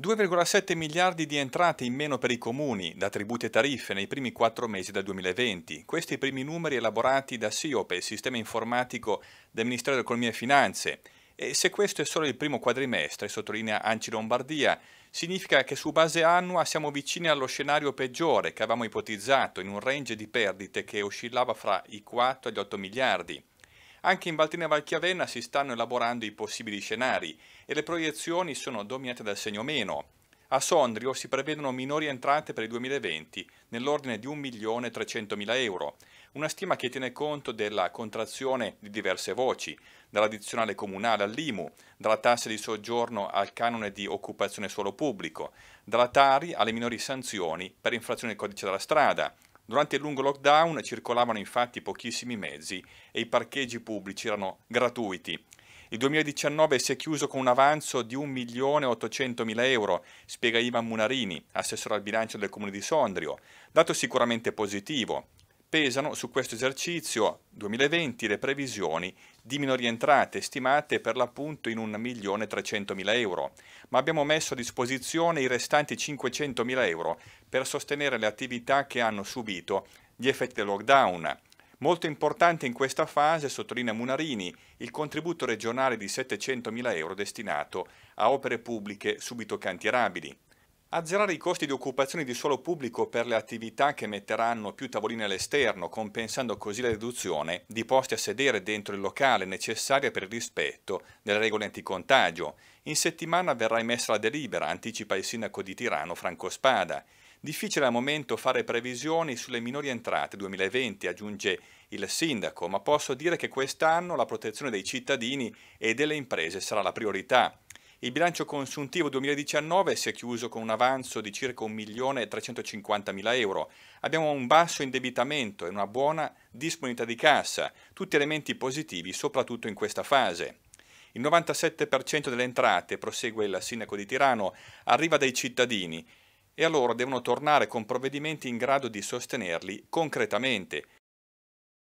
2,7 miliardi di entrate in meno per i comuni da tributi e tariffe nei primi quattro mesi del 2020. Questi i primi numeri elaborati da SIOPE, il sistema informatico del Ministero dell'Economia e Finanze. E se questo è solo il primo quadrimestre, sottolinea Anci Lombardia, significa che su base annua siamo vicini allo scenario peggiore che avevamo ipotizzato in un range di perdite che oscillava fra i 4 e gli 8 miliardi. Anche in Valtina Valchiavenna si stanno elaborando i possibili scenari e le proiezioni sono dominate dal segno meno. A Sondrio si prevedono minori entrate per il 2020 nell'ordine di 1.300.000 euro, una stima che tiene conto della contrazione di diverse voci, dall'addizionale comunale all'IMU, dalla tassa di soggiorno al canone di occupazione suolo pubblico, dalla Tari alle minori sanzioni per infrazione del codice della strada, Durante il lungo lockdown circolavano infatti pochissimi mezzi e i parcheggi pubblici erano gratuiti. Il 2019 si è chiuso con un avanzo di 1.800.000 euro, spiega Ivan Munarini, assessore al bilancio del comune di Sondrio, dato sicuramente positivo, pesano su questo esercizio 2020 le previsioni di minori entrate stimate per l'appunto in 1.300.000 euro, ma abbiamo messo a disposizione i restanti 500.000 euro per sostenere le attività che hanno subito gli effetti del lockdown. Molto importante in questa fase, sottolinea Munarini, il contributo regionale di 700.000 euro destinato a opere pubbliche subito cantierabili. Azzerare i costi di occupazione di suolo pubblico per le attività che metteranno più tavolini all'esterno, compensando così la riduzione di posti a sedere dentro il locale necessaria per il rispetto delle regole anticontagio. In settimana verrà emessa la delibera, anticipa il sindaco di Tirano Franco Spada. Difficile al momento fare previsioni sulle minori entrate 2020, aggiunge il sindaco, ma posso dire che quest'anno la protezione dei cittadini e delle imprese sarà la priorità. Il bilancio consuntivo 2019 si è chiuso con un avanzo di circa 1.350.000 euro. Abbiamo un basso indebitamento e una buona disponibilità di cassa, tutti elementi positivi soprattutto in questa fase. Il 97% delle entrate, prosegue il sindaco di Tirano, arriva dai cittadini e a loro devono tornare con provvedimenti in grado di sostenerli concretamente,